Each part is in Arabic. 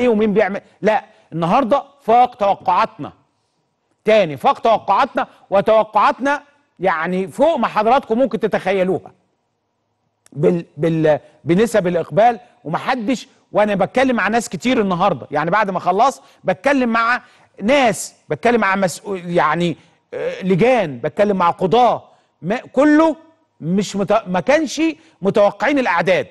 ايه ومين بيعمل لا النهارده فاق توقعاتنا تاني فاق توقعاتنا وتوقعاتنا يعني فوق ما حضراتكم ممكن تتخيلوها بال بال بنسب الاقبال ومحدش وانا بتكلم مع ناس كتير النهارده يعني بعد ما خلص بتكلم مع ناس بتكلم مع مسؤول يعني آه، لجان بتكلم مع قضاه كله مش مت... ما كانش متوقعين الاعداد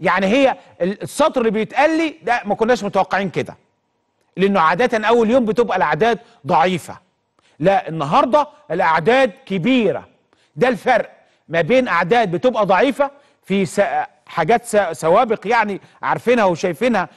يعني هي السطر اللي بيتقال لي ده ما كناش متوقعين كده لانه عاده اول يوم بتبقى الاعداد ضعيفه لا النهارده الاعداد كبيره ده الفرق ما بين اعداد بتبقى ضعيفه في حاجات سوابق يعني عارفينها وشايفينها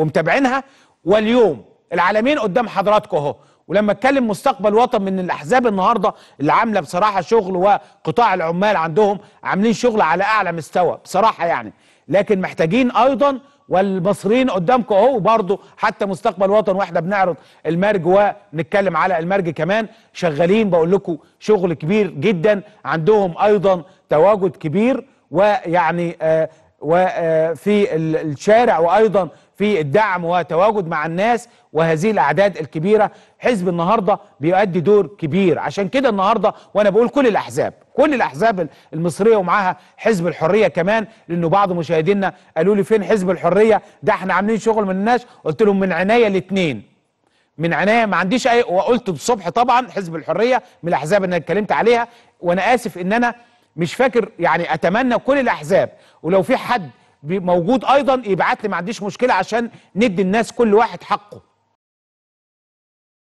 ومتابعينها واليوم العالمين قدام حضراتكم اهو ولما اتكلم مستقبل وطن من الاحزاب النهارده اللي عامله بصراحه شغل وقطاع العمال عندهم عاملين شغل على اعلى مستوى بصراحه يعني لكن محتاجين ايضا والمصريين قدامكم اهو برضه حتى مستقبل وطن واحنا بنعرض المرج ونتكلم على المرج كمان شغالين بقول لكم شغل كبير جدا عندهم ايضا تواجد كبير ويعني آه وفي آه، الشارع وايضا في الدعم وتواجد مع الناس وهذه الاعداد الكبيره حزب النهارده بيؤدي دور كبير عشان كده النهارده وانا بقول كل الاحزاب كل الاحزاب المصريه ومعاها حزب الحريه كمان لانه بعض مشاهدينا قالوا لي فين حزب الحريه ده احنا عاملين شغل ما لناش قلت لهم من عنايه الاثنين من عنايه ما عنديش اي وقلت الصبح طبعا حزب الحريه من الاحزاب اللي انا اتكلمت عليها وانا اسف ان انا مش فاكر يعني اتمنى كل الاحزاب ولو في حد موجود ايضا يبعت لي ما عنديش مشكله عشان ندي الناس كل واحد حقه